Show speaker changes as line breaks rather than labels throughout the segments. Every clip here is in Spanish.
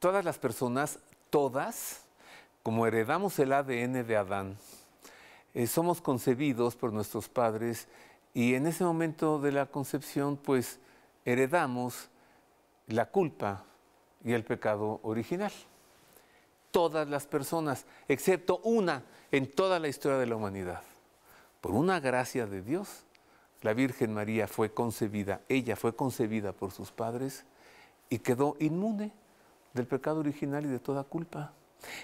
todas las personas, todas, como heredamos el ADN de Adán, eh, somos concebidos por nuestros padres y en ese momento de la concepción pues heredamos la culpa y el pecado original. Todas las personas, excepto una en toda la historia de la humanidad. Por una gracia de Dios, la Virgen María fue concebida, ella fue concebida por sus padres y quedó inmune del pecado original y de toda culpa.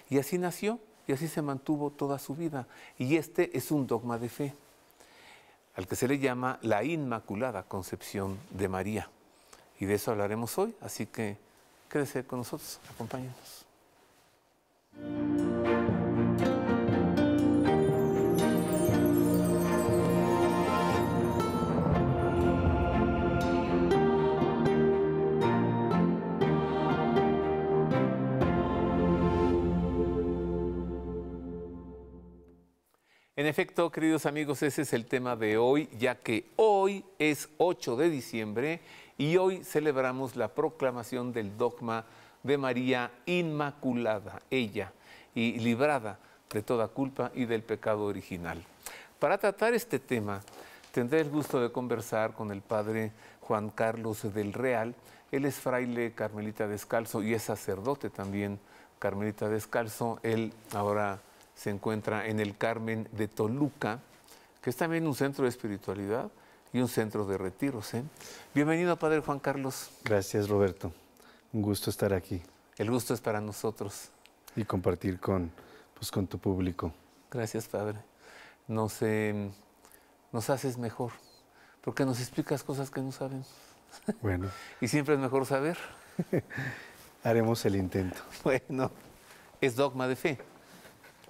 Y así nació y así se mantuvo toda su vida. Y este es un dogma de fe, al que se le llama la Inmaculada Concepción de María. Y de eso hablaremos hoy, así que quédese con nosotros, acompáñenos. En efecto, queridos amigos, ese es el tema de hoy, ya que hoy es 8 de diciembre y hoy celebramos la proclamación del dogma de María Inmaculada, ella, y librada de toda culpa y del pecado original. Para tratar este tema, tendré el gusto de conversar con el padre Juan Carlos del Real. Él es fraile carmelita descalzo y es sacerdote también carmelita descalzo. Él ahora se encuentra en el Carmen de Toluca, que es también un centro de espiritualidad y un centro de retiros. ¿eh? Bienvenido, Padre Juan Carlos. Gracias,
Roberto. Un gusto estar aquí.
El gusto es para nosotros.
Y compartir con, pues, con tu público.
Gracias, Padre. Nos, em, nos haces mejor, porque nos explicas cosas que no sabemos. Bueno. y siempre es mejor saber. Haremos el intento. Bueno, es dogma de fe.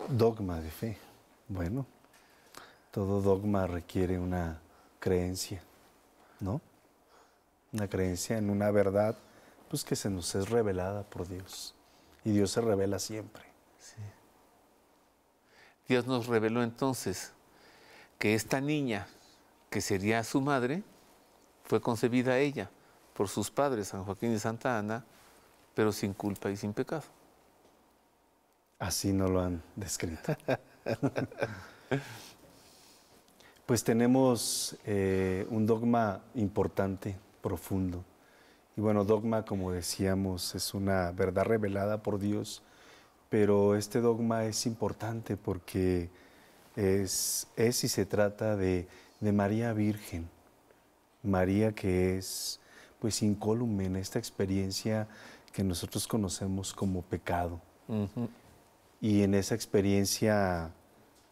Dogma de fe.
Bueno, todo dogma requiere una creencia, ¿no? Una creencia en una verdad, pues que se nos es revelada por Dios. Y Dios se revela siempre.
Dios nos reveló entonces que esta niña, que sería su madre, fue concebida ella por sus padres, San Joaquín y Santa Ana, pero sin culpa y sin pecado. Así
no lo han descrito. pues tenemos eh, un dogma importante, profundo. Y bueno, dogma, como decíamos, es una verdad revelada por Dios, pero este dogma es importante porque es, es y se trata de, María Virgen, María que es pues incólume en esta experiencia que nosotros conocemos como pecado y en esa experiencia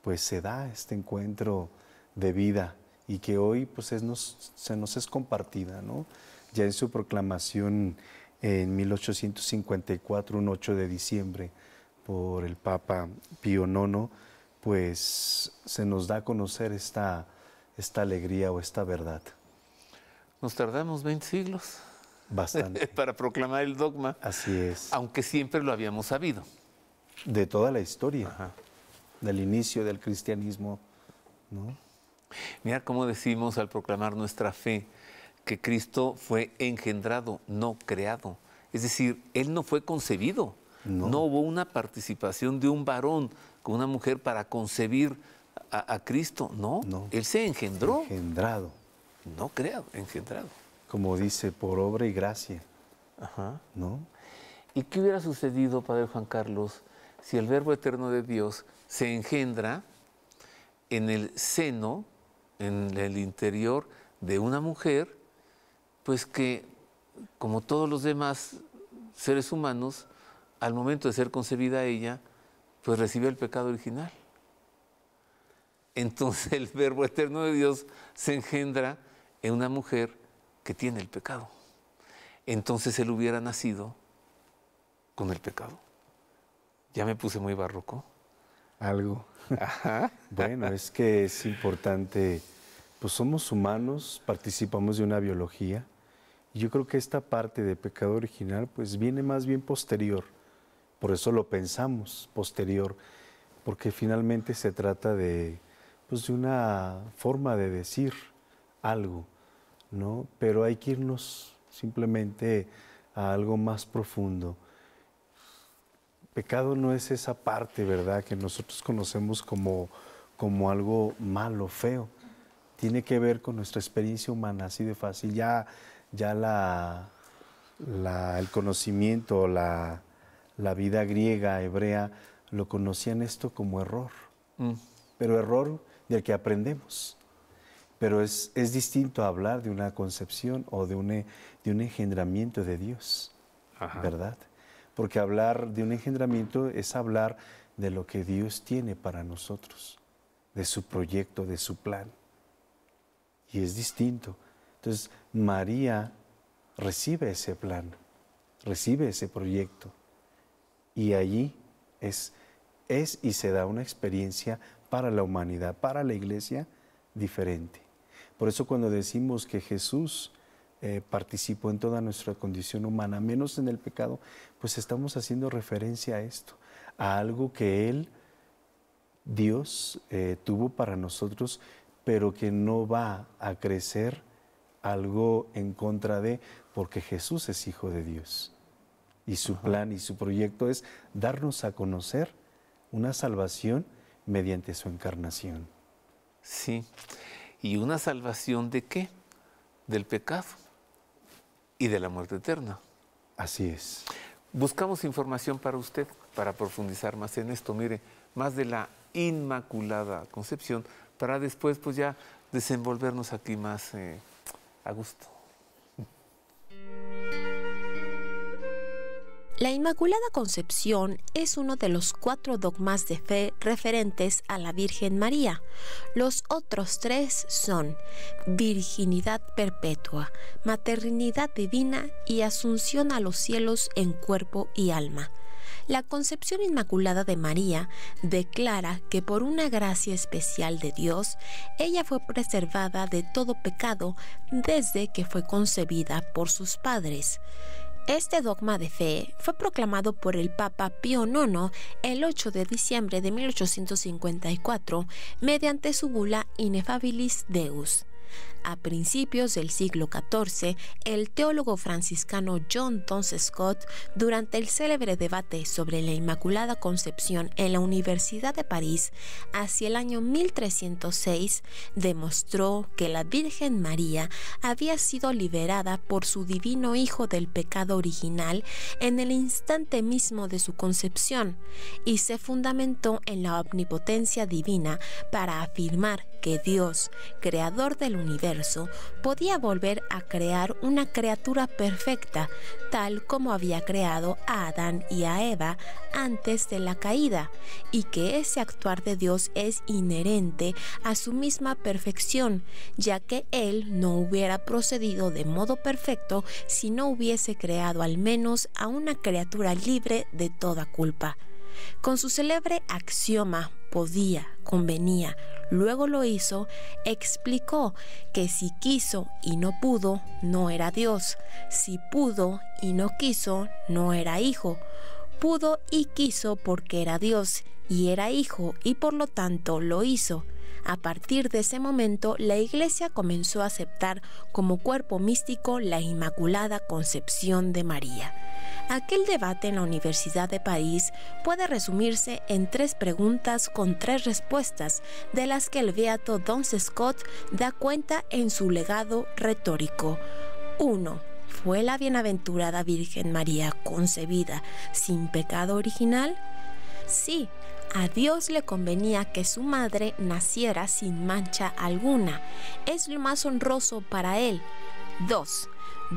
pues se da este encuentro de vida y que hoy pues nos, se nos es compartida, ¿no? Ya en su proclamación en 1854, un 8 de diciembre, por el Papa Pío IX, pues se nos da a conocer esta, esta alegría o esta verdad.
Nos tardamos 20 siglos. Bastante. para proclamar el dogma. Así es. Aunque siempre lo habíamos sabido
de toda la historia, del inicio del cristianismo. ¿no?
Mira cómo decimos al proclamar nuestra fe que Cristo fue engendrado, no creado. Es decir, Él no fue concebido. No. hubo una participación de un varón con una mujer para concebir a, Cristo. No, no, Él se engendró. Engendrado. No creado, engendrado. Como dice, por obra y gracia. Ajá. ¿No? ¿Y qué hubiera sucedido, Padre Juan Carlos, si el verbo eterno de Dios se engendra en el seno, en el interior de una mujer, pues que, como todos los demás seres humanos, al momento de ser concebida ella, pues recibió el pecado original. Entonces el verbo eterno de Dios se engendra en una mujer que tiene el pecado. Entonces él hubiera nacido con el pecado. Ya me puse muy barroco.
Algo. Ajá. bueno, es que es importante, pues somos humanos, participamos de una biología. Y yo creo que esta parte de pecado original, pues viene más bien posterior. Por eso lo pensamos posterior, porque finalmente se trata de, pues de una forma de decir algo, ¿no? Pero hay que irnos simplemente a algo más profundo Pecado no es esa parte, ¿verdad?, que nosotros conocemos como, como algo malo, feo. Tiene que ver con nuestra experiencia humana, así de fácil. Ya, ya la, el conocimiento, la, vida griega, hebrea, lo conocían esto como error. Mm. Pero error del que aprendemos. Pero es, es distinto hablar de una concepción o de un, de un engendramiento de Dios, ¿verdad? porque hablar de un engendramiento es hablar de lo que Dios tiene para nosotros, de su proyecto, de su plan. Y es distinto. Entonces, María recibe ese plan, recibe ese proyecto. Y allí es, es y se da una experiencia para la humanidad, para la iglesia, diferente. Por eso cuando decimos que Jesús eh, participó en toda nuestra condición humana, menos en el pecado, pues estamos haciendo referencia a esto, a algo que Él, Dios, eh, tuvo para nosotros, pero que no va a crecer algo en contra de, porque Jesús es Hijo de Dios. Y su plan y su proyecto es darnos a conocer una salvación mediante su encarnación.
Sí. ¿Y una salvación de qué? Del pecado y de la muerte eterna. Así es. Buscamos información para usted, para profundizar más en esto. Mire, más de la Inmaculada Concepción, para después pues ya desenvolvernos aquí más eh, a gusto.
La Inmaculada Concepción es uno de los cuatro dogmas de fe referentes a la Virgen María. Los otros tres son virginidad perpetua, maternidad divina y asunción a los cielos en cuerpo y alma. La concepción inmaculada de María declara que por una gracia especial de Dios, ella fue preservada de todo pecado desde que fue concebida por sus padres. Este dogma de fe fue proclamado por el Papa Pío IX el 8 de diciembre de 1854 mediante su bula Inefabilis Deus a principios del siglo XIV, el teólogo franciscano John Tons Scott, durante el célebre debate sobre la Inmaculada Concepción en la Universidad de París hacia el año 1306, demostró que la Virgen María había sido liberada por su divino Hijo del pecado original en el instante mismo de su concepción y se fundamentó en la omnipotencia divina para afirmar que Dios, creador del universo, podía volver a crear una criatura perfecta, tal como había creado a Adán y a Eva antes de la caída, y que ese actuar de Dios es inherente a su misma perfección, ya que Él no hubiera procedido de modo perfecto si no hubiese creado al menos a una criatura libre de toda culpa. Con su célebre axioma, podía, convenía. Luego lo hizo, explicó que si quiso y no pudo, no era Dios. Si pudo y no quiso, no era hijo. Pudo y quiso porque era Dios y era hijo y por lo tanto lo hizo. A partir de ese momento, la Iglesia comenzó a aceptar como cuerpo místico la Inmaculada Concepción de María. Aquel debate en la Universidad de París puede resumirse en tres preguntas con tres respuestas, de las que el beato Don Scott da cuenta en su legado retórico. 1. ¿Fue la bienaventurada Virgen María concebida sin pecado original? Sí, a Dios le convenía que su madre naciera sin mancha alguna. Es lo más honroso para él. 2.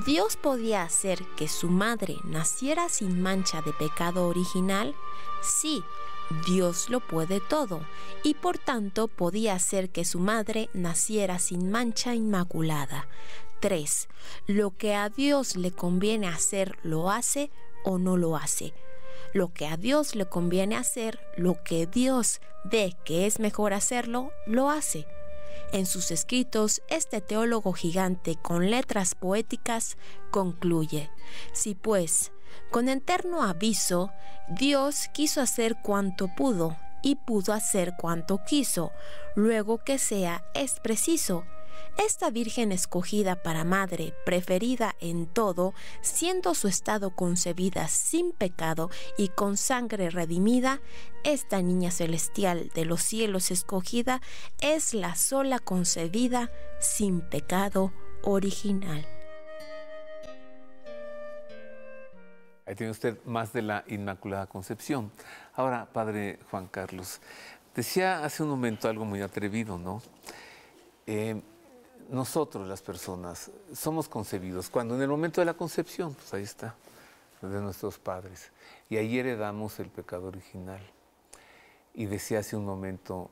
Dios podía hacer que su madre naciera sin mancha de pecado original? Sí, Dios lo puede todo, y por tanto podía hacer que su madre naciera sin mancha inmaculada. 3. Lo que a Dios le conviene hacer lo hace o no lo hace lo que a Dios le conviene hacer, lo que Dios ve que es mejor hacerlo, lo hace. En sus escritos, este teólogo gigante con letras poéticas concluye, si pues, con eterno aviso, Dios quiso hacer cuanto pudo y pudo hacer cuanto quiso, luego que sea es preciso esta Virgen escogida para madre, preferida en todo, siendo su estado concebida sin pecado y con sangre redimida, esta niña celestial de los cielos escogida es la sola concebida sin pecado original.
Ahí tiene usted más de la Inmaculada Concepción. Ahora, Padre Juan Carlos, decía hace un momento algo muy atrevido, ¿no? Eh, nosotros las personas somos concebidos cuando en el momento de la concepción, pues ahí está, de nuestros padres. Y ahí heredamos el pecado original. Y decía hace un momento,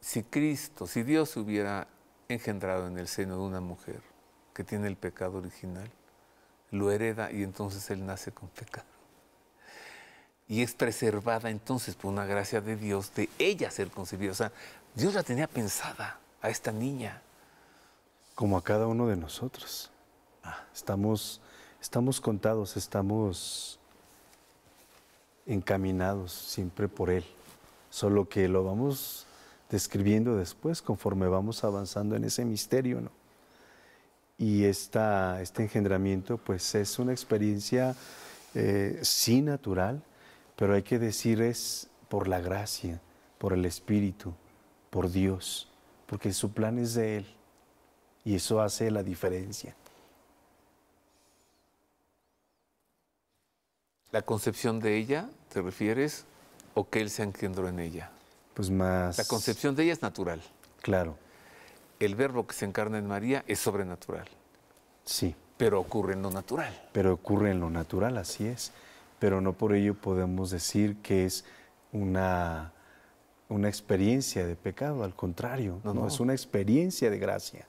si Cristo, si Dios hubiera engendrado en el seno de una mujer que tiene el pecado original, lo hereda y entonces él nace con pecado. Y es preservada entonces por una gracia de Dios de ella ser concebida. O sea, Dios la tenía pensada a esta niña
como a cada uno de nosotros. Ah. Estamos, estamos contados, estamos encaminados siempre por Él, solo que lo vamos describiendo después conforme vamos avanzando en ese misterio, ¿no? Y esta, este engendramiento pues es una experiencia eh, sí natural, pero hay que decir es por la gracia, por el Espíritu, por Dios, porque su plan es de Él. Y eso hace la diferencia.
¿La concepción de ella, te refieres, o que él se engendró en ella?
Pues más... La concepción
de ella es natural. Claro. El verbo que se encarna en María es sobrenatural. Sí. Pero ocurre en lo natural.
Pero ocurre en lo natural, así es. Pero no por ello podemos decir que es una una experiencia de pecado, al contrario, no, es una experiencia de gracia.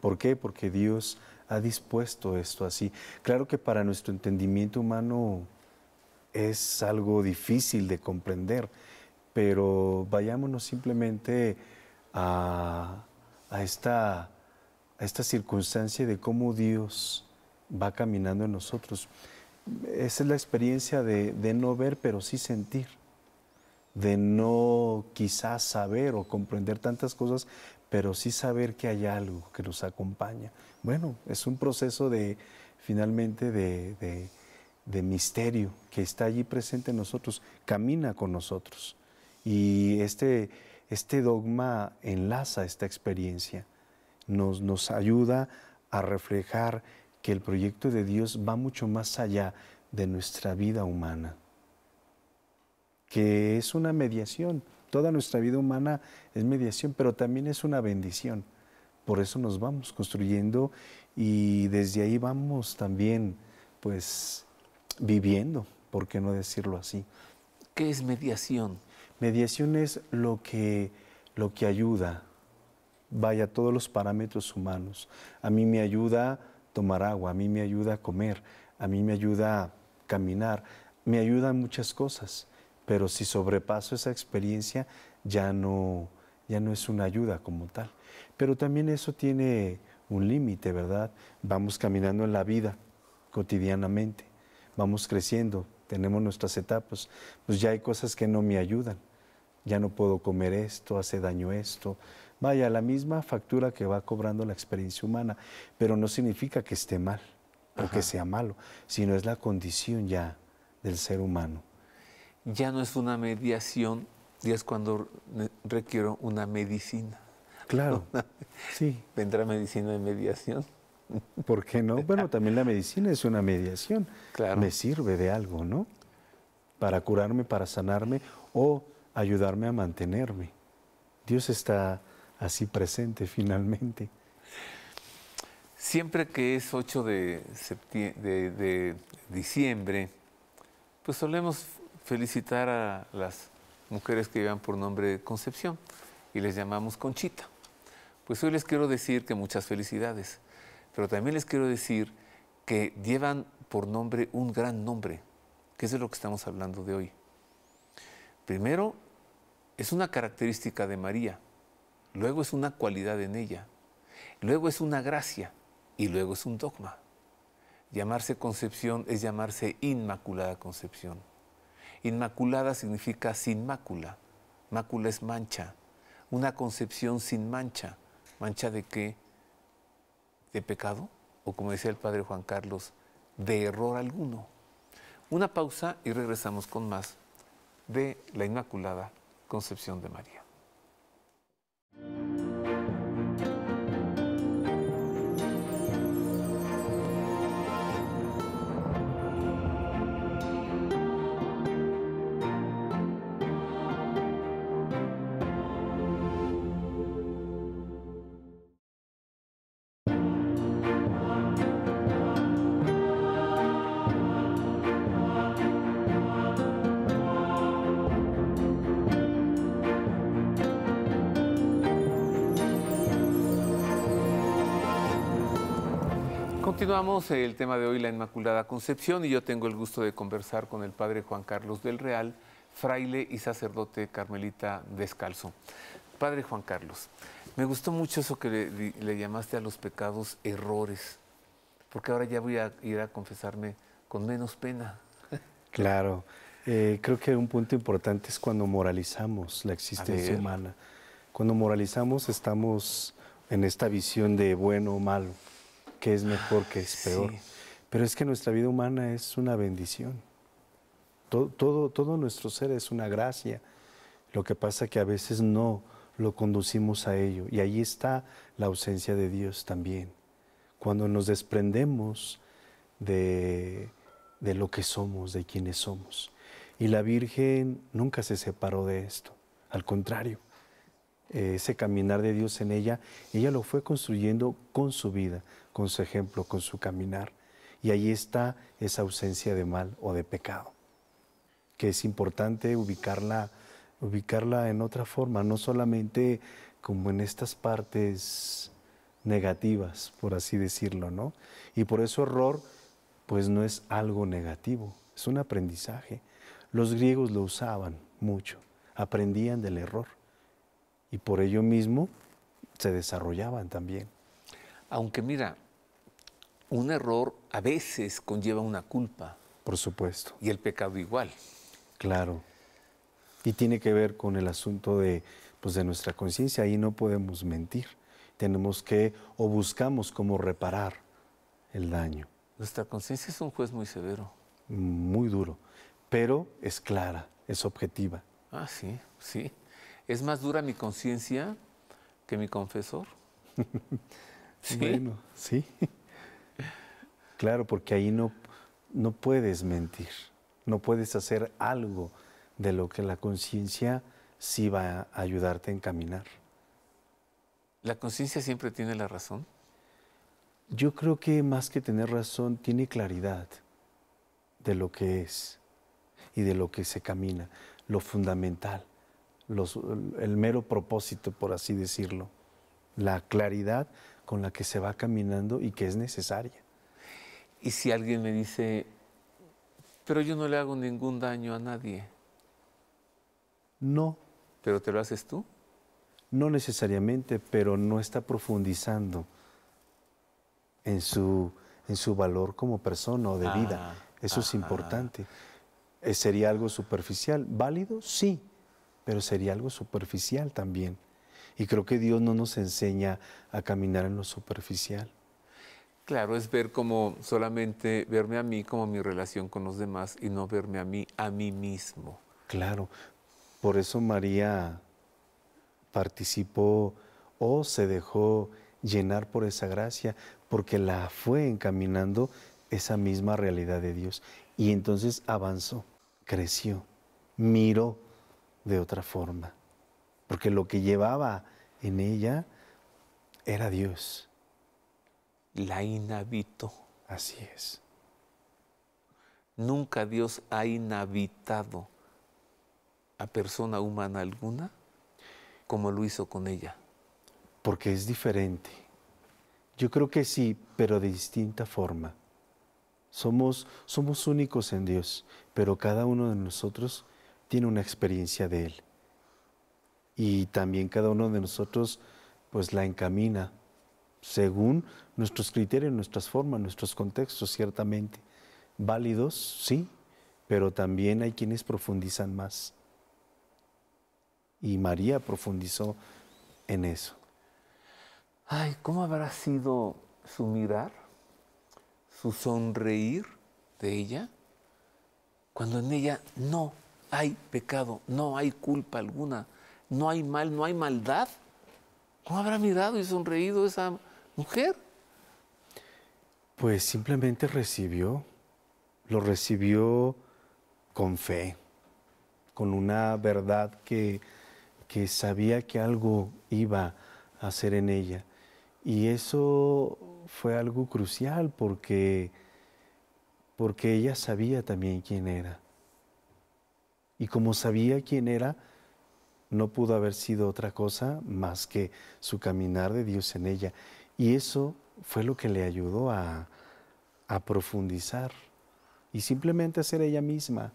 ¿Por qué? Porque Dios ha dispuesto esto así. Claro que para nuestro entendimiento humano es algo difícil de comprender, pero vayámonos simplemente a, esta, a esta circunstancia de cómo Dios va caminando en nosotros. Esa es la experiencia de no ver, pero sí sentir de no quizás saber o comprender tantas cosas, pero sí saber que hay algo que nos acompaña. Bueno, es un proceso de finalmente de, misterio que está allí presente en nosotros, camina con nosotros. Y este, este dogma enlaza esta experiencia, nos ayuda a reflejar que el proyecto de Dios va mucho más allá de nuestra vida humana que es una mediación. Toda nuestra vida humana es mediación, pero también es una bendición. Por eso nos vamos construyendo y desde ahí vamos también, pues, viviendo, ¿por qué no decirlo así?
¿Qué es mediación?
Mediación es lo que, lo que ayuda, vaya, todos los parámetros humanos. A mí me ayuda tomar agua, a mí me ayuda comer, a mí me ayuda caminar, me ayuda muchas cosas pero si sobrepaso esa experiencia ya no, ya no es una ayuda como tal. Pero también eso tiene un límite, ¿verdad? Vamos caminando en la vida cotidianamente, vamos creciendo, tenemos nuestras etapas, pues ya hay cosas que no me ayudan, ya no puedo comer esto, hace daño esto. Vaya, la misma factura que va cobrando la experiencia humana, pero no significa que esté mal o que sea malo, sino es la condición ya del ser humano
ya no es una mediación, ya es cuando requiero una medicina. Claro, sí. ¿Vendrá medicina de mediación?
¿Por qué no? Bueno, también la medicina es una mediación. Claro. Me sirve de algo, ¿no? Para curarme, para sanarme o ayudarme a mantenerme. Dios está así presente finalmente.
Siempre que es 8 de, de diciembre, pues solemos felicitar a las mujeres que llevan por nombre Concepción y les llamamos Conchita. Pues hoy les quiero decir que muchas felicidades, pero también les quiero decir que llevan por nombre un gran nombre, que es de lo que estamos hablando de hoy. Primero, es una característica de María, luego es una cualidad en ella, luego es una gracia y luego es un dogma. Llamarse concepción es llamarse inmaculada concepción. Inmaculada significa sin mácula. Mácula es mancha. Una concepción sin mancha. ¿Mancha de qué? ¿De pecado? O como decía el padre Juan Carlos, de error alguno. Una pausa y regresamos con más de la Inmaculada Concepción de María. El tema de hoy, la Inmaculada Concepción, y yo tengo el gusto de conversar con el padre Juan Carlos del Real, fraile y sacerdote carmelita descalzo. Padre Juan Carlos, me gustó mucho eso que le, llamaste a los pecados errores, porque ahora ya voy a ir a confesarme con menos pena.
Claro, eh, creo que un punto importante es cuando moralizamos la existencia humana. Cuando moralizamos estamos en esta visión de bueno o malo que es mejor, que es peor. Pero es que nuestra vida humana es una bendición. Todo, todo, nuestro ser es una gracia. Lo que pasa que a veces no lo conducimos a ello. Y ahí está la ausencia de Dios también. Cuando nos desprendemos de, de lo que somos, de quienes somos. Y la Virgen nunca se separó de esto. Al contrario, eh, ese caminar de Dios en ella, ella lo fue construyendo con su vida con su ejemplo, con su caminar. Y ahí está esa ausencia de mal o de pecado, que es importante ubicarla, ubicarla en otra forma, no solamente como en estas partes negativas, por así decirlo, ¿no? Y por eso error, pues no es algo negativo, es un aprendizaje. Los griegos lo usaban mucho, aprendían del error y por ello mismo se desarrollaban también.
Aunque mira, un error a veces conlleva una culpa.
Por supuesto.
Y el pecado igual.
Claro. Y tiene que ver con el asunto de, pues, de nuestra conciencia. Ahí no podemos mentir. Tenemos que, o buscamos cómo reparar el daño.
Nuestra conciencia es un juez muy severo. Muy duro. Pero es clara, es objetiva. Ah, sí, sí. Es más dura mi conciencia que mi confesor. Bueno,
sí. Claro, porque ahí no, no puedes mentir, no puedes hacer algo de lo que la conciencia
sí va a ayudarte a encaminar. ¿La conciencia siempre tiene la razón?
Yo creo que más que tener razón, tiene claridad de lo que es y de lo que se camina, lo fundamental, el mero propósito, por así decirlo, la claridad con la que se va caminando y que es necesaria.
Y si alguien me dice, pero yo no le hago ningún daño a nadie. No. ¿Pero te lo haces tú?
No necesariamente, pero no está profundizando en su, valor como persona o de ah, vida. Eso es importante. Eh, ¿Sería algo superficial? ¿Válido? Sí, pero sería algo superficial también. Y creo que Dios no nos enseña a caminar en lo superficial.
Claro, es ver como solamente verme a mí como mi relación con los demás y no verme a mí, a mí mismo.
Claro, por eso María participó o se dejó llenar por esa gracia, porque la fue encaminando esa misma realidad de Dios. Y entonces avanzó, creció, miró de otra forma, porque lo que llevaba en ella era Dios.
La inhabitó.
Así es.
Nunca Dios ha inhabitado a persona humana alguna como lo hizo con ella.
Porque es diferente. Yo creo que sí, pero de distinta forma. Somos, somos únicos en Dios, pero cada uno de nosotros tiene una experiencia de Él y también cada uno de nosotros pues la encamina según nuestros criterios, nuestras formas, nuestros contextos, ciertamente. Válidos, sí, pero también hay quienes profundizan más.
Y María profundizó en eso. Ay, ¿cómo habrá sido su mirar, su sonreír de ella, cuando en ella no hay pecado, no hay culpa alguna? no hay mal, no hay maldad. ¿Cómo habrá mirado y sonreído esa mujer?
Pues simplemente recibió, lo recibió con fe, con una verdad que, que sabía que algo iba a hacer en ella. Y eso fue algo crucial porque, porque ella sabía también quién era. Y como sabía quién era, no pudo haber sido otra cosa más que su caminar de Dios en ella. Y eso fue lo que le ayudó a, profundizar y simplemente a ser ella misma.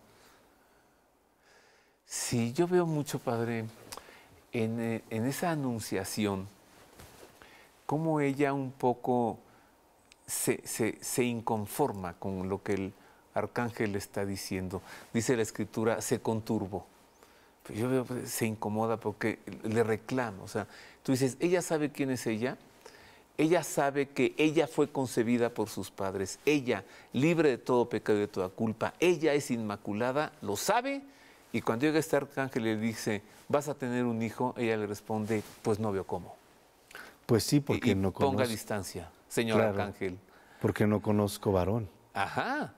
Sí, yo veo mucho, Padre, en, eh, esa anunciación, cómo ella un poco se, inconforma con lo que el arcángel está diciendo. Dice la escritura, se conturbo. Pues, yo veo, pues, se incomoda porque le reclama. O sea, tú dices, ella sabe quién es ella, ella sabe que ella fue concebida por sus padres, ella, libre de todo pecado y de toda culpa, ella es inmaculada, lo sabe. Y cuando llega este arcángel y le dice, vas a tener un hijo, ella le responde, pues no veo cómo.
Pues sí, porque no conozco. Ponga distancia, señor arcángel. Porque no conozco varón.
Ajá.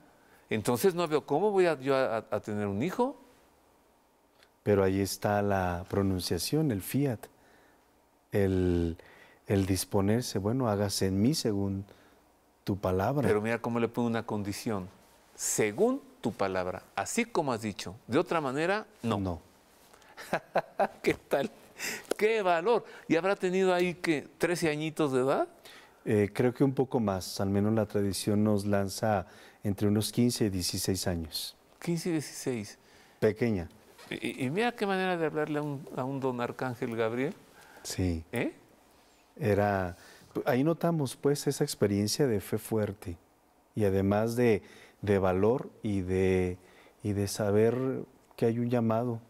Entonces no veo cómo voy a, yo a tener un hijo
pero ahí está la pronunciación, el fiat, el, disponerse, bueno, hágase en mí según tu palabra. Pero
mira cómo le pone una condición, según tu palabra, así como has dicho, de otra manera, no. No. ¿Qué tal? ¡Qué valor! ¿Y habrá tenido ahí que 13 añitos de edad?
Eh, creo que un poco más, al menos la tradición nos lanza entre unos 15 y 16 años. 15 y 16. Pequeña.
Y, mira qué manera de hablarle a un, don Arcángel Gabriel. Sí. ¿Eh?
Era, ahí notamos pues esa experiencia de fe fuerte y además de, de valor y de, y de saber que hay un llamado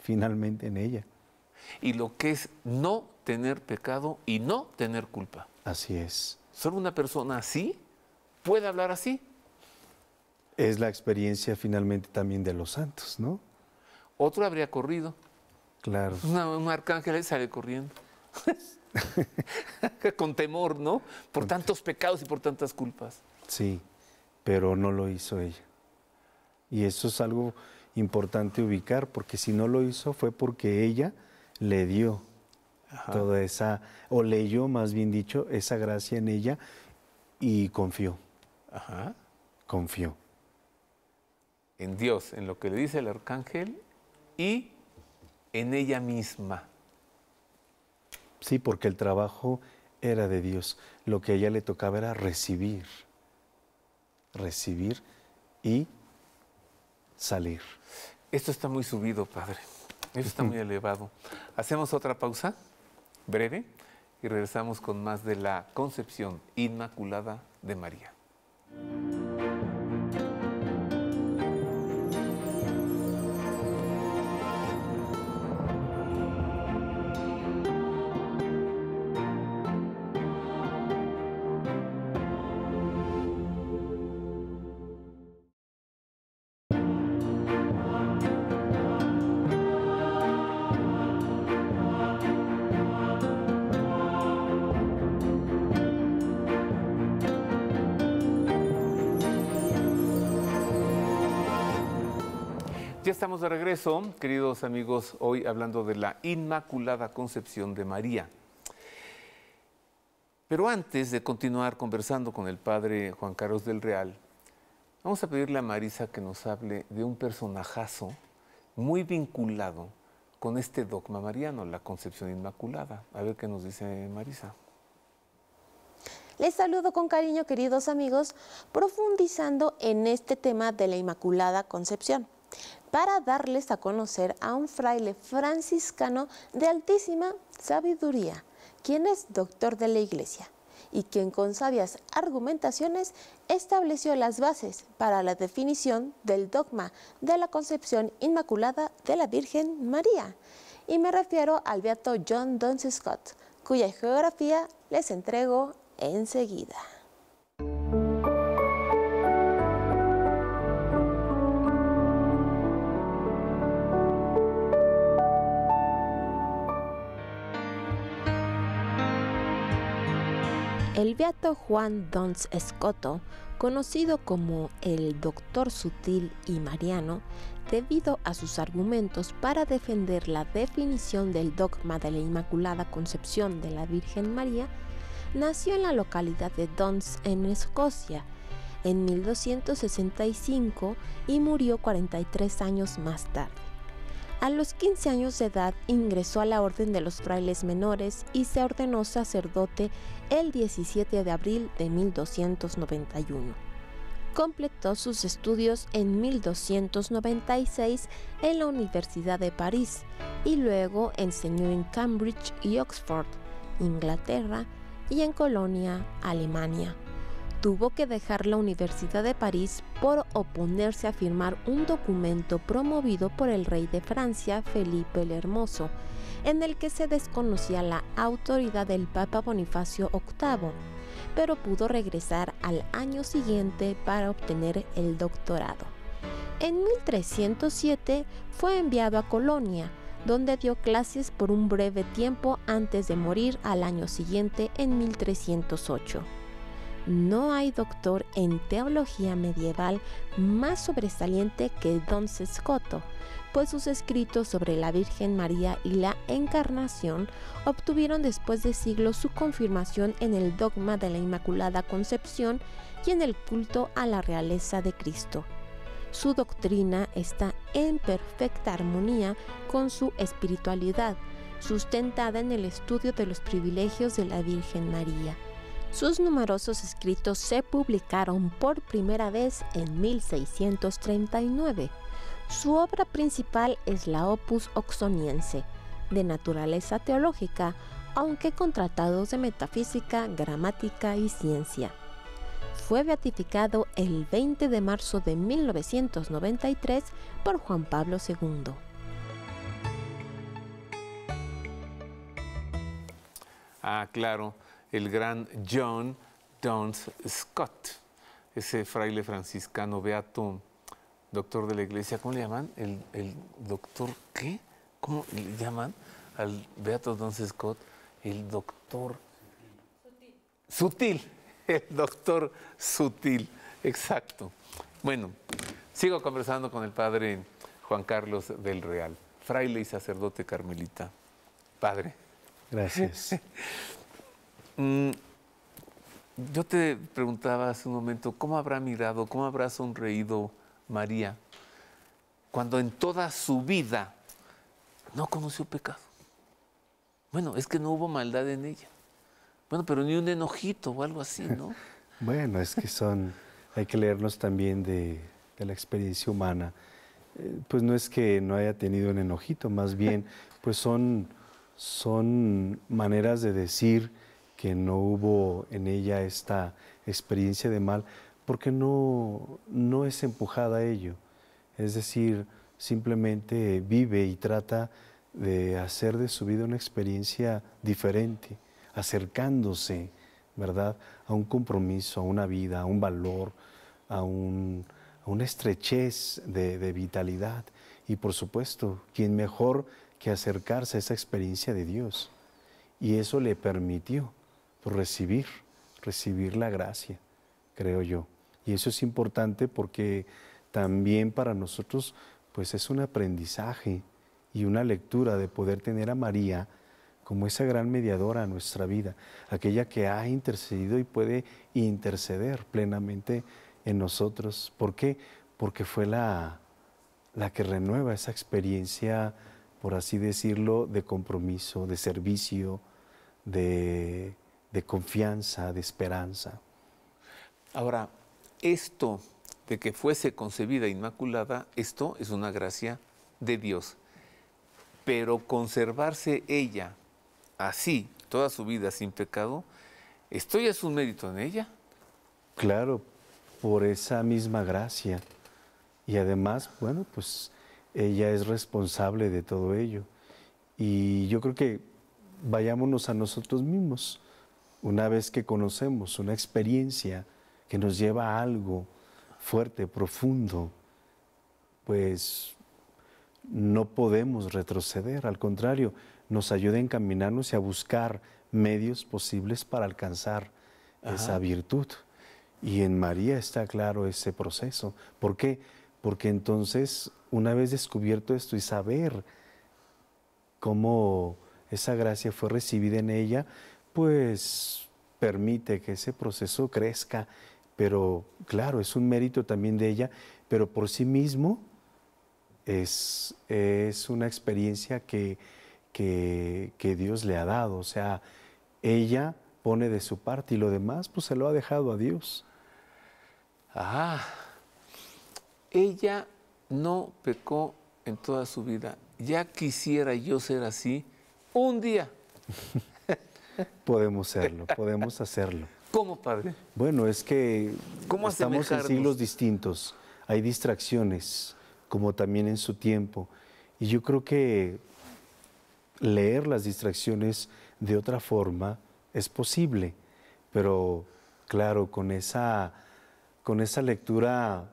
finalmente
en ella. Y lo que es no tener pecado y no tener culpa.
Así es.
Solo una persona así puede hablar así.
Es la experiencia finalmente también de los santos, ¿no?
otro habría corrido. Claro. un arcángel sale corriendo. Con temor, ¿no? Por tantos pecados y por tantas culpas.
Sí, pero no lo hizo ella. Y eso es algo importante ubicar, porque si no lo hizo fue porque ella le dio toda esa, o leyó más bien dicho, esa gracia en ella y confió. Ajá. Confió.
En Dios, en lo que le dice el arcángel y en ella misma.
Sí, porque el trabajo era de Dios. Lo que a ella le tocaba era recibir, recibir
y salir. Esto está muy subido, Padre. Esto está muy elevado. Hacemos otra pausa breve y regresamos con más de la concepción inmaculada de María. estamos de regreso, queridos amigos, hoy hablando de la Inmaculada Concepción de María. Pero antes de continuar conversando con el padre Juan Carlos del Real, vamos a pedirle a Marisa que nos hable de un personajazo muy vinculado con este dogma mariano, la Concepción Inmaculada. A ver qué nos dice Marisa.
Les saludo con cariño, queridos amigos, profundizando en este tema de la Inmaculada Concepción para darles a conocer a un fraile franciscano de altísima sabiduría, quien es doctor de la Iglesia y quien con sabias argumentaciones estableció las bases para la definición del dogma de la concepción inmaculada de la Virgen María. Y me refiero al beato John Donce Scott, cuya geografía les entrego enseguida. El beato Juan Dons Escoto, conocido como el Doctor Sutil y Mariano, debido a sus argumentos para defender la definición del dogma de la Inmaculada Concepción de la Virgen María, nació en la localidad de Dons en Escocia en 1265 y murió 43 años más tarde. A los 15 años de edad ingresó a la Orden de los Frailes Menores y se ordenó sacerdote el 17 de abril de 1291. Completó sus estudios en 1296 en la Universidad de París y luego enseñó en Cambridge y Oxford, Inglaterra, y en Colonia, Alemania. Tuvo que dejar la Universidad de París por oponerse a firmar un documento promovido por el rey de Francia, Felipe el Hermoso, en el que se desconocía la autoridad del Papa Bonifacio VIII, pero pudo regresar al año siguiente para obtener el doctorado. En 1307 fue enviado a Colonia, donde dio clases por un breve tiempo antes de morir al año siguiente en 1308. No hay doctor en teología medieval más sobresaliente que Don Sescoto, pues sus escritos sobre la Virgen María y la Encarnación obtuvieron después de siglos su confirmación en el dogma de la Inmaculada Concepción y en el culto a la realeza de Cristo. Su doctrina está en perfecta armonía con su espiritualidad, sustentada en el estudio de los privilegios de la Virgen María. Sus numerosos escritos se publicaron por primera vez en 1639. Su obra principal es la Opus Oxoniense, de naturaleza teológica, aunque con tratados de metafísica, gramática y ciencia. Fue beatificado el 20 de marzo de 1993 por Juan Pablo II.
Ah, claro el gran John Downs Scott, ese fraile franciscano beato, doctor de la iglesia. ¿Cómo le llaman? ¿El, doctor qué? ¿Cómo le llaman al beato Downs Scott? El doctor... Sutil. Sutil, el doctor sutil, exacto. Bueno, sigo conversando con el padre Juan Carlos del Real, fraile y sacerdote carmelita. Padre.
Gracias.
Mm, yo te preguntaba hace un momento, ¿cómo habrá mirado, cómo habrá sonreído María cuando en toda su vida no conoció pecado? Bueno, es que no hubo maldad en ella. Bueno, pero ni un enojito o algo así, ¿no?
bueno, es que son, hay que leernos también de, la experiencia humana. Eh, pues no es que no haya tenido un enojito, más bien, pues son maneras de decir que no hubo en ella esta experiencia de mal, porque no, no es empujada a ello. Es decir, simplemente vive y trata de hacer de su vida una experiencia diferente, acercándose, ¿verdad?, a un compromiso, a una vida, a un valor, a, a una estrechez de, de vitalidad. Y por supuesto, quién mejor que acercarse a esa experiencia de Dios. Y eso le permitió por pues, recibir, recibir la gracia, creo yo. Y eso es importante porque también para nosotros pues es un aprendizaje y una lectura de poder tener a María como esa gran mediadora a nuestra vida, aquella que ha intercedido y puede interceder plenamente en nosotros. ¿Por qué? Porque fue la, la que renueva esa experiencia, por así decirlo, de compromiso, de servicio, de de confianza, de esperanza.
Ahora, esto de que fuese concebida inmaculada, esto es una gracia de Dios. Pero conservarse ella así toda su vida sin pecado, esto ya es un mérito en ella.
Claro, por esa misma gracia. Y además, bueno, pues ella es responsable de todo ello. Y yo creo que vayámonos a nosotros mismos una vez que conocemos una experiencia que nos lleva a algo fuerte, profundo, pues no podemos retroceder, al contrario, nos ayuda a encaminarnos y a buscar medios posibles para alcanzar esa virtud. Y en María está claro ese proceso. ¿Por qué? Porque entonces, una vez descubierto esto y saber cómo esa gracia fue recibida en ella, pues permite que ese proceso crezca, pero claro, es un mérito también de ella, pero por sí mismo es, es una experiencia que, que, que Dios le ha dado, o sea, ella pone de su parte y lo demás pues se lo ha dejado a Dios.
Ah, ella no pecó en toda su vida. Ya quisiera yo ser así un día.
podemos serlo, podemos hacerlo.
¿Cómo, padre?
Bueno, es que estamos en siglos distintos, hay distracciones, como también en su tiempo, y yo creo que leer las distracciones de otra forma es posible, pero claro, con esa, con esa lectura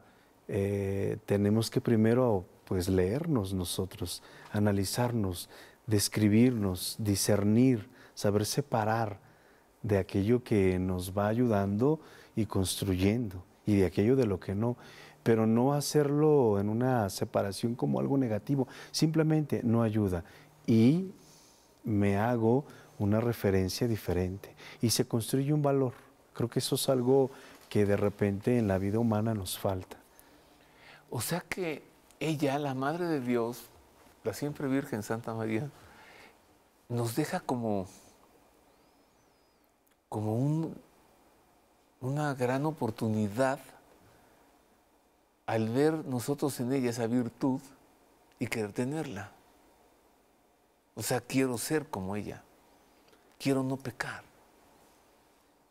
eh, tenemos que primero pues leernos nosotros, analizarnos, describirnos, discernir saber separar de aquello que nos va ayudando y construyendo y de aquello de lo que no, pero no hacerlo en una separación como algo negativo, simplemente no ayuda y me hago una referencia diferente y se construye un valor. Creo que eso es algo que de repente en la vida humana nos falta.
O sea que ella, la Madre de Dios, la siempre Virgen Santa María, nos deja como, como una gran oportunidad al ver nosotros en ella esa virtud y querer tenerla. O sea, quiero ser como ella, quiero no pecar.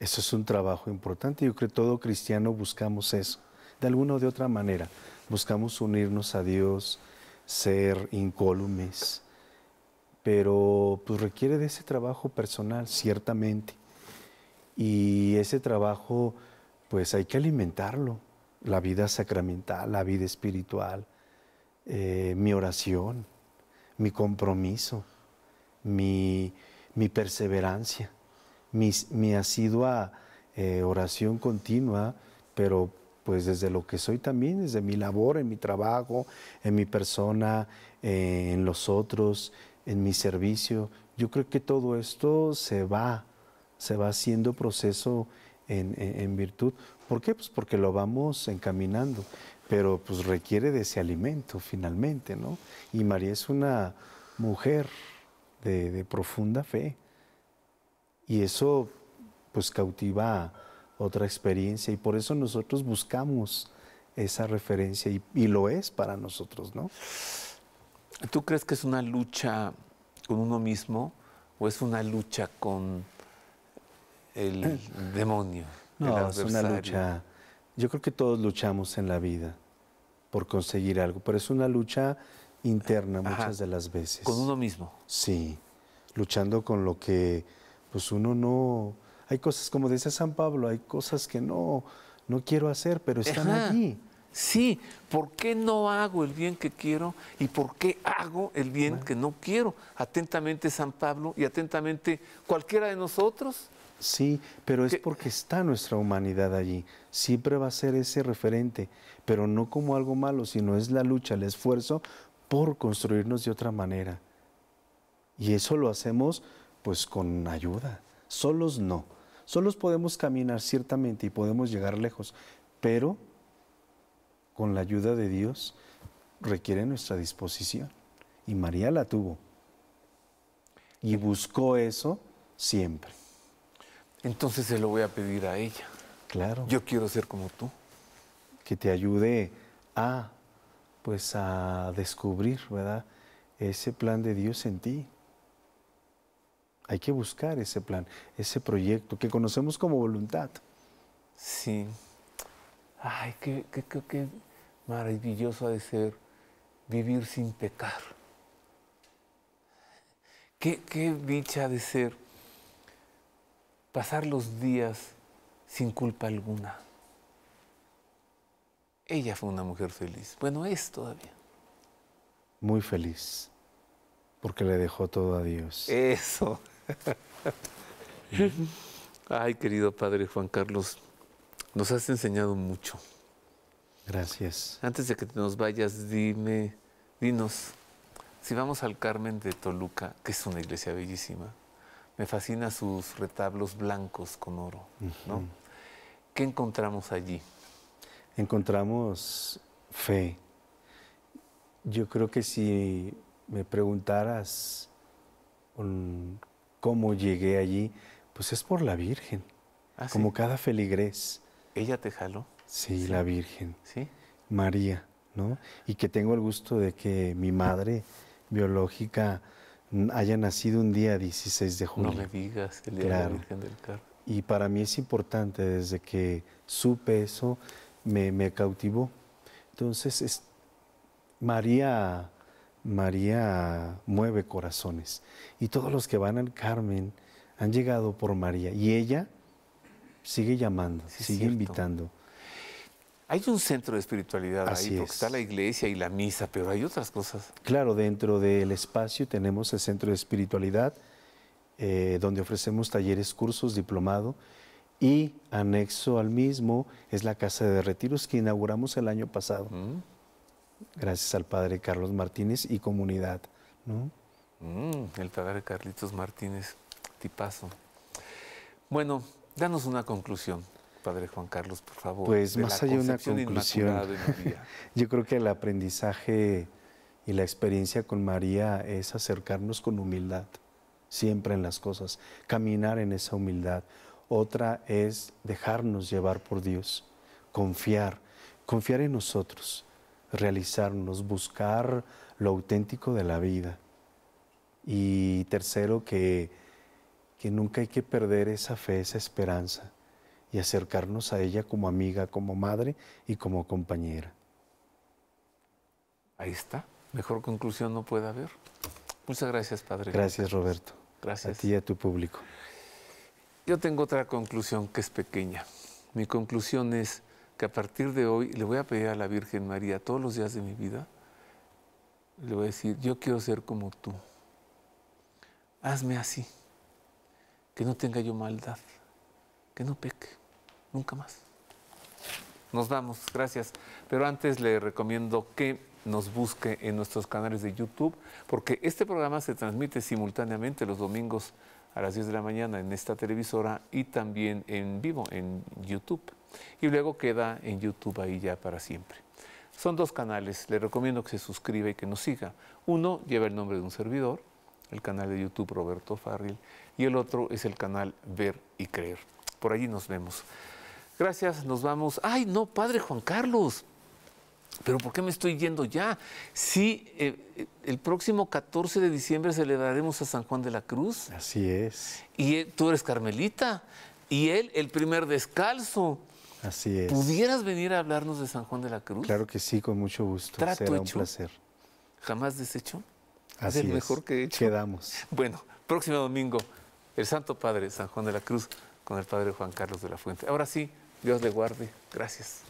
Eso
es un trabajo importante. Yo creo que todo cristiano buscamos eso, de alguna o de otra manera. Buscamos unirnos a Dios, ser incólumes, pero pues requiere de ese trabajo personal, ciertamente. Y ese trabajo, pues hay que alimentarlo. La vida sacramental, la vida espiritual, eh, mi oración, mi compromiso, mi, mi perseverancia, mi, mi asidua eh, oración continua, pero pues desde lo que soy también, desde mi labor, en mi trabajo, en mi persona, eh, en los otros, en mi servicio. Yo creo que todo esto se va, se va haciendo proceso en, virtud. ¿Por qué? Pues porque lo vamos encaminando, pero pues requiere de ese alimento finalmente, ¿no? Y María es una mujer de, profunda fe y eso pues cautiva otra experiencia y por eso nosotros buscamos esa referencia y,
y lo es para nosotros, ¿no? ¿Tú crees que es una lucha con uno mismo o es una lucha con el demonio? No, es una lucha. Yo
creo que todos luchamos en la vida por conseguir algo, pero es una lucha interna muchas de las veces. Con uno mismo. Sí, luchando con lo que pues uno no hay cosas como decía San Pablo, hay cosas que no no quiero hacer, pero están allí.
Sí, ¿por qué no hago el bien que quiero y por qué hago el bien que no quiero? Atentamente San Pablo y atentamente cualquiera de nosotros.
Sí, pero es porque está nuestra humanidad allí. Siempre va a ser ese referente, pero no como algo malo, sino es la lucha, el esfuerzo por construirnos de otra manera. Y eso lo hacemos pues con ayuda. Solos no. Solos podemos caminar ciertamente y podemos llegar lejos, pero con la ayuda de Dios, requiere nuestra disposición. Y María la tuvo. Y buscó eso siempre.
Entonces se lo voy a pedir a ella.
Claro. Yo quiero ser como tú. Que te ayude a, pues, a descubrir, ¿verdad? Ese plan de Dios en ti. Hay que buscar ese plan, ese proyecto que conocemos como
voluntad. Sí. Ay, qué, qué, maravilloso ha de ser vivir sin pecar. Qué, qué dicha ha de ser pasar los días sin culpa alguna. Ella fue una mujer feliz. Bueno, es todavía.
Muy feliz, porque le dejó todo
a Dios. Eso. Ay, querido Padre Juan Carlos, nos has enseñado mucho. Gracias. Antes de que nos vayas, dime, dinos, si vamos al Carmen de Toluca, que es una iglesia bellísima, me fascina sus retablos blancos con oro, ¿no? ¿Qué encontramos allí?
Encontramos fe. Yo creo que si me preguntaras mm, cómo llegué allí, pues es por la Virgen, ah, como cada feligrés.
¿Ella te jaló?
Sí, la Virgen. Sí. María, ¿no? Y que tengo el gusto de que mi madre biológica haya nacido un día 16 de julio. No me
digas el día de la Virgen del Carmen.
Y para mí es importante, desde que supe eso, me, cautivó. Entonces, María, María mueve corazones. Y todos los que van al Carmen han llegado por María. Y ella sigue llamando, sigue invitando
hay un centro de espiritualidad ahí, porque está la iglesia y la misa, pero hay otras cosas.
Claro, dentro del espacio tenemos el centro de espiritualidad, eh, donde ofrecemos talleres, cursos, diplomado, y anexo al mismo es la Casa de Retiros que inauguramos el año pasado, mm. gracias al Padre Carlos Martínez y comunidad.
¿no? Mm, el Padre Carlitos Martínez, tipazo. Bueno, danos una conclusión. Padre Juan Carlos, por favor. Pues más allá de una conclusión,
yo creo que el aprendizaje y la experiencia con María es acercarnos con humildad, siempre en las cosas, caminar en esa humildad. Otra es dejarnos llevar por Dios, confiar, confiar en nosotros, realizarnos, buscar lo auténtico de la vida. Y tercero, que, que nunca hay que perder esa fe, esa esperanza y acercarnos a ella como amiga, como madre y como compañera.
Ahí está. Mejor conclusión no puede haber. Muchas gracias, padre. Gracias, Roberto. Gracias. A
ti y a tu público.
Yo tengo otra conclusión que es pequeña. Mi conclusión es que a partir de hoy le voy a pedir a la Virgen María todos los días de mi vida, le voy a decir, yo quiero ser como tú. Hazme así, que no tenga yo maldad, que no peque nunca más. Nos vamos, gracias. Pero antes le recomiendo que nos busque en nuestros canales de YouTube, porque este programa se transmite simultáneamente los domingos a las 10 de la mañana en esta televisora y también en vivo en YouTube. Y luego queda en YouTube ahí ya para siempre. Son dos canales, le recomiendo que se suscriba y que nos siga. Uno lleva el nombre de un servidor, el canal de YouTube Roberto Farril, y el otro es el canal Ver y Creer. Por allí nos vemos. Gracias, nos vamos. Ay, no, padre Juan Carlos. Pero ¿por qué me estoy yendo ya? Sí, eh, eh, el próximo 14 de diciembre celebraremos a San Juan de la Cruz. Así es. Y eh, tú eres carmelita. Y él, el primer descalzo. Así es. ¿Pudieras venir a hablarnos de San Juan de la Cruz?
Claro que sí, con mucho
gusto. Trato Será un placer. Jamás deshecho. Así es el mejor que he hecho. Quedamos. Bueno, próximo domingo, el Santo Padre San Juan de la Cruz con el Padre Juan Carlos de la Fuente. Ahora sí, Dios le guarde. Gracias.